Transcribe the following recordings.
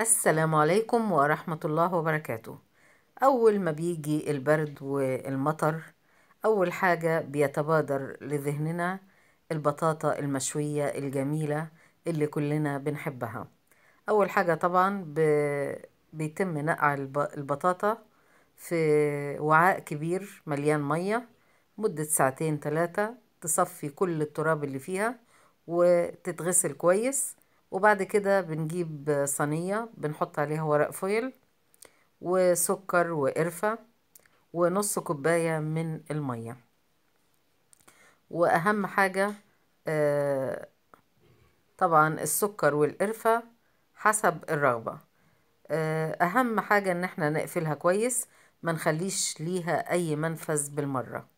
السلام عليكم ورحمة الله وبركاته أول ما بيجي البرد والمطر أول حاجة بيتبادر لذهننا البطاطا المشوية الجميلة اللي كلنا بنحبها أول حاجة طبعا بيتم نقع البطاطا في وعاء كبير مليان مية مدة ساعتين ثلاثة تصفي كل التراب اللي فيها وتتغسل كويس وبعد كده بنجيب صينية بنحط عليها ورق فويل وسكر وقرفة ونص كوباية من المية وأهم حاجة آه، طبعا السكر والقرفة حسب الرغبة آه، أهم حاجة إن احنا نقفلها كويس ما نخليش ليها أي منفذ بالمرة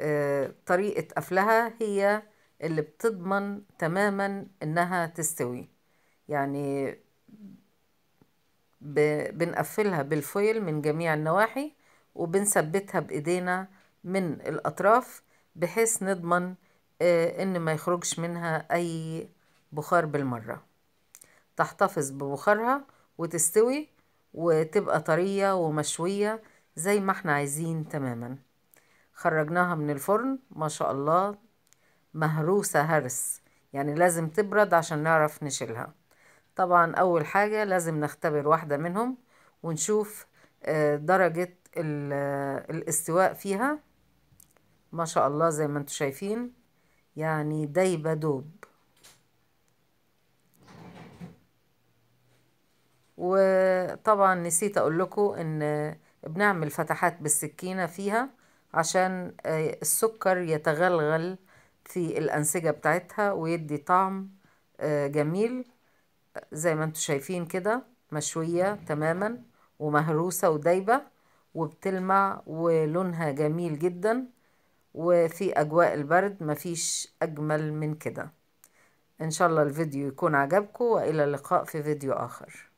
آه، طريقة قفلها هي اللي بتضمن تماما انها تستوي يعني بنقفلها بالفويل من جميع النواحي وبنثبتها بايدينا من الاطراف بحيث نضمن آه، ان ما يخرجش منها اي بخار بالمرة تحتفظ ببخارها وتستوي وتبقى طرية ومشوية زي ما احنا عايزين تماما خرجناها من الفرن ما شاء الله مهروسة هرس يعني لازم تبرد عشان نعرف نشيلها طبعا أول حاجة لازم نختبر واحدة منهم ونشوف آه، درجة آه، الاستواء فيها ما شاء الله زي ما انتم شايفين يعني دايبة دوب وطبعا نسيت اقول لكم ان بنعمل فتحات بالسكينة فيها عشان آه، السكر يتغلغل في الأنسجة بتاعتها ويدي طعم آه، جميل زي ما انتوا شايفين كده مشوية تماما ومهروسة ودايبة وبتلمع ولونها جميل جدا وفي أجواء البرد مفيش أجمل من كده إن شاء الله الفيديو يكون عجبكم وإلى اللقاء في فيديو آخر